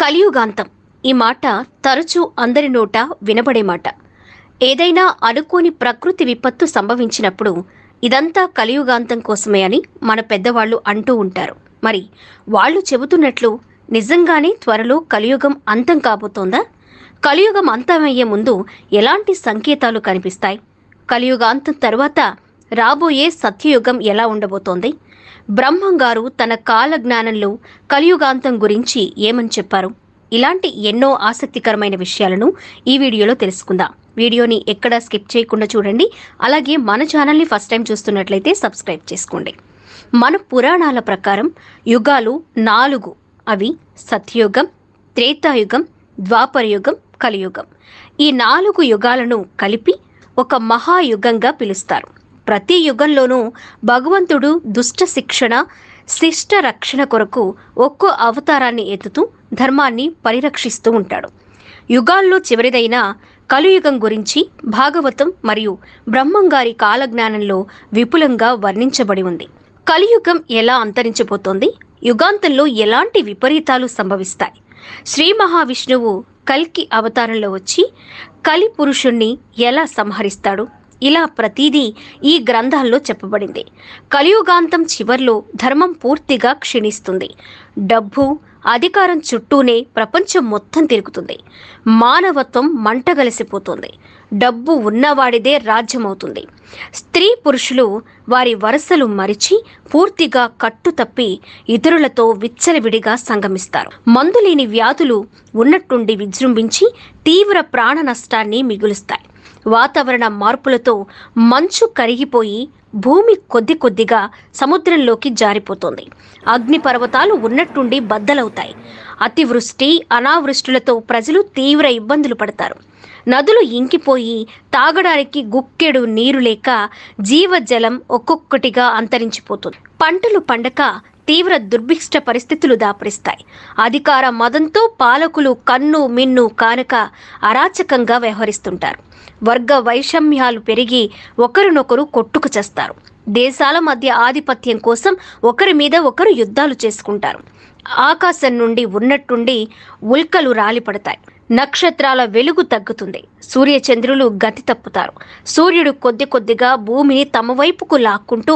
కలియుగాంతం ఈ మాట తరచూ అందరి నోట వినబడే మాట ఏదైనా అనుకోని ప్రకృతి విపత్తు సంభవించినప్పుడు ఇదంతా కలియుగాంతం కోసమే అని మన పెద్దవాళ్ళు అంటూ ఉంటారు మరి వాళ్ళు చెబుతున్నట్లు నిజంగానే త్వరలో కలియుగం అంతం కాబోతోందా కలియుగం అంతమయ్యే ముందు ఎలాంటి సంకేతాలు కనిపిస్తాయి కలియుగాంతం తర్వాత రాబోయే సత్యయుగం ఎలా ఉండబోతోంది బ్రహ్మంగారు తన కాల జ్ఞానంలో కలియుగాంతం గురించి ఏమని చెప్పారు ఇలాంటి ఎన్నో ఆసక్తికరమైన విషయాలను ఈ వీడియోలో తెలుసుకుందాం వీడియోని ఎక్కడా స్కిప్ చేయకుండా చూడండి అలాగే మన ఛానల్ని ఫస్ట్ టైం చూస్తున్నట్లయితే సబ్స్క్రైబ్ చేసుకోండి మన పురాణాల ప్రకారం యుగాలు నాలుగు అవి సత్యయుగం త్రేతాయుగం ద్వాపరయుగం కలియుగం ఈ నాలుగు యుగాలను కలిపి ఒక మహాయుగంగా పిలుస్తారు ప్రతి యుగంలోనూ భగవంతుడు దుష్ట శిక్షణ శిష్ట రక్షణ కొరకు ఒక్కో అవతారాన్ని ఎత్తుతూ ధర్మాన్ని పరిరక్షిస్తూ ఉంటాడు యుగాల్లో చివరిదైన కలియుగం గురించి భాగవతం మరియు బ్రహ్మంగారి కాలజ్ఞానంలో విపులంగా వర్ణించబడి ఉంది కలియుగం ఎలా అంతరించిపోతోంది యుగాంతంలో ఎలాంటి విపరీతాలు సంభవిస్తాయి శ్రీ మహావిష్ణువు కల్కి అవతారంలో వచ్చి కలి పురుషుణ్ణి ఎలా సంహరిస్తాడు ఇలా ప్రతిదీ ఈ గ్రంథాల్లో చెప్పబడింది కలియుగాంతం చివర్లో ధర్మం పూర్తిగా క్షీణిస్తుంది డబ్బు అధికారం చుట్టూనే ప్రపంచం మొత్తం తిరుగుతుంది మానవత్వం మంటగలిసిపోతుంది డబ్బు ఉన్నవాడిదే రాజ్యమవుతుంది స్త్రీ పురుషులు వారి వరసలు మరిచి పూర్తిగా కట్టు తప్పి ఇతరులతో విచ్చలవిడిగా సంగమిస్తారు మందులేని వ్యాధులు ఉన్నట్టుండి విజృంభించి తీవ్ర ప్రాణ నష్టాన్ని మిగులుస్తాయి వాతావరణ మార్పులతో మంచు కరిగిపోయి భూమి కొద్ది కొద్దిగా సముద్రంలోకి జారిపోతుంది అగ్నిపర్వతాలు ఉన్నట్టుండి బద్దలవుతాయి అతివృష్టి అనావృష్టులతో ప్రజలు తీవ్ర ఇబ్బందులు పడతారు నదులు ఇంకిపోయి తాగడానికి గుక్కెడు నీరు లేక జీవజలం ఒక్కొక్కటిగా అంతరించిపోతుంది పంటలు పండక తీవ్ర దుర్భిక్ష పరిస్థితులు దాపరిస్తాయి అధికార మదంతో పాలకులు కన్ను మిన్ను కానక అరాచకంగా వ్యవహరిస్తుంటారు వర్గ వైషమ్యాలు పెరిగి ఒకరినొకరు కొట్టుకు చేస్తారు దేశాల మధ్య ఆధిపత్యం కోసం ఒకరి మీద ఒకరు యుద్ధాలు చేసుకుంటారు ఆకాశం నుండి ఉన్నట్టుండి ఉల్కలు రాలిపడతాయి నక్షత్రాల వెలుగు తగ్గుతుంది సూర్యచంద్రులు గతి తప్పుతారు సూర్యుడు కొద్ది కొద్దిగా భూమిని తమ వైపుకు లాక్కుంటూ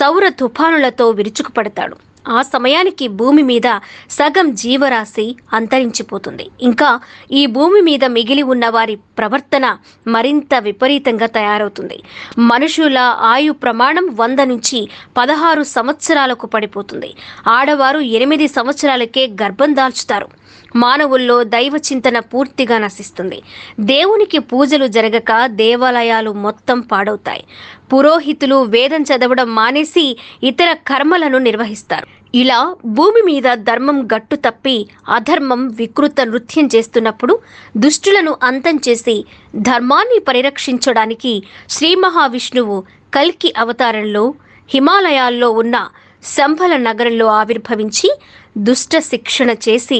సౌర తుఫానులతో విరుచుకుపడతాడు ఆ సమయానికి భూమి మీద సగం జీవరాశి అంతరించిపోతుంది ఇంకా ఈ భూమి మీద మిగిలి ఉన్న వారి ప్రవర్తన మరింత విపరీతంగా తయారవుతుంది మనుషుల ఆయు ప్రమాణం వంద నుంచి పదహారు సంవత్సరాలకు పడిపోతుంది ఆడవారు ఎనిమిది సంవత్సరాలకే గర్భం దాల్చుతారు మానవుల్లో దైవ చింతన పూర్తిగా నశిస్తుంది దేవునికి పూజలు జరగక దేవాలయాలు మొత్తం పాడవుతాయి పురోహితులు వేదం చదవడం మానేసి ఇతర కర్మలను నిర్వహిస్తారు ఇలా భూమి మీద ధర్మం గట్టు తప్పి అధర్మం వికృత నృత్యం చేస్తున్నప్పుడు దుష్టులను అంతం చేసి ధర్మాన్ని పరిరక్షించడానికి శ్రీ మహావిష్ణువు కల్కి అవతారంలో హిమాలయాల్లో ఉన్న సంభల నగరంలో ఆవిర్భవించి దుష్ట శిక్షణ చేసి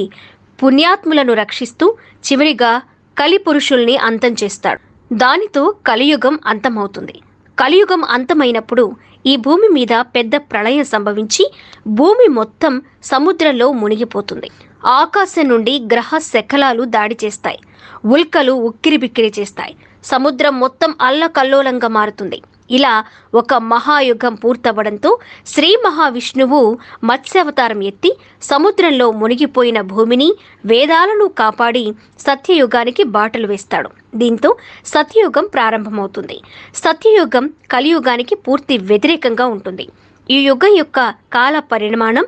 పుణ్యాత్ములను రక్షిస్తూ చివరిగా కలి పురుషుల్ని అంతం చేస్తాడు దానితో కలియుగం అంతమవుతుంది కలియుగం అంతమైనప్పుడు ఈ భూమి మీద పెద్ద ప్రళయం సంభవించి భూమి మొత్తం సముద్రంలో మునిగిపోతుంది ఆకాశం నుండి గ్రహ శకలాలు దాడి చేస్తాయి ఉల్కలు ఉక్కిరిబిక్కిరి చేస్తాయి సముద్రం మొత్తం అల్లకల్లోలంగా మారుతుంది ఇలా ఒక మహాయుగం పూర్తవడంతో శ్రీ మహావిష్ణువు మత్స్యావతారం ఎత్తి సముద్రంలో మునిగిపోయిన భూమిని వేదాలను కాపాడి సత్యయుగానికి బాటలు వేస్తాడు దీంతో సత్యయుగం ప్రారంభమవుతుంది సత్యయుగం కలియుగానికి పూర్తి వ్యతిరేకంగా ఉంటుంది ఈ యుగం యొక్క కాల పరిమాణం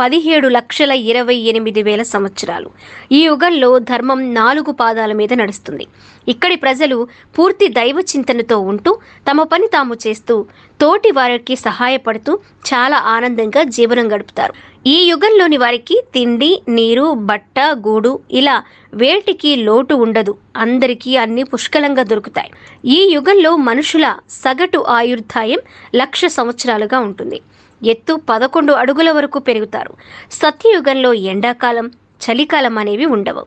పదిహేడు లక్షల ఇరవై ఎనిమిది వేల సంవత్సరాలు ఈ యుగంలో ధర్మం నాలుగు పాదాల మీద నడుస్తుంది ఇక్కడి ప్రజలు పూర్తి దైవ చింతనతో ఉంటూ తమ పని తాము చేస్తూ తోటి వారికి సహాయపడుతూ చాలా ఆనందంగా జీవనం గడుపుతారు ఈ యుగంలోని వారికి తిండి నీరు బట్ట గూడు ఇలా వేటికి లోటు ఉండదు అందరికీ అన్ని పుష్కలంగా దొరుకుతాయి ఈ యుగంలో మనుషుల సగటు ఆయుర్దాయం లక్ష సంవత్సరాలుగా ఉంటుంది ఎత్తు పదకొండు అడుగుల వరకు పెరుగుతారు సత్యయుగంలో ఎండాకాలం చలికాలం అనేవి ఉండవు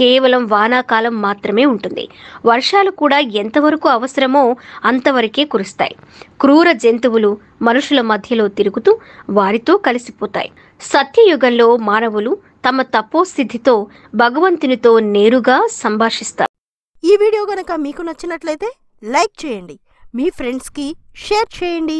కేవలం వానాకాలం మాత్రమే ఉంటుంది వర్షాలు కూడా ఎంతవరకు అవసరమో అంతవరకే కురుస్తాయి క్రూర జంతువులు మనుషుల మధ్యలో తిరుగుతూ వారితో కలిసిపోతాయి సత్యయుగంలో మానవులు తమ తపోస్థితితో భగవంతునితో నేరుగా సంభాషిస్తారు ఈ వీడియో కనుక మీకు నచ్చినట్లయితే లైక్ చేయండి మీ ఫ్రెండ్స్కి షేర్ చేయండి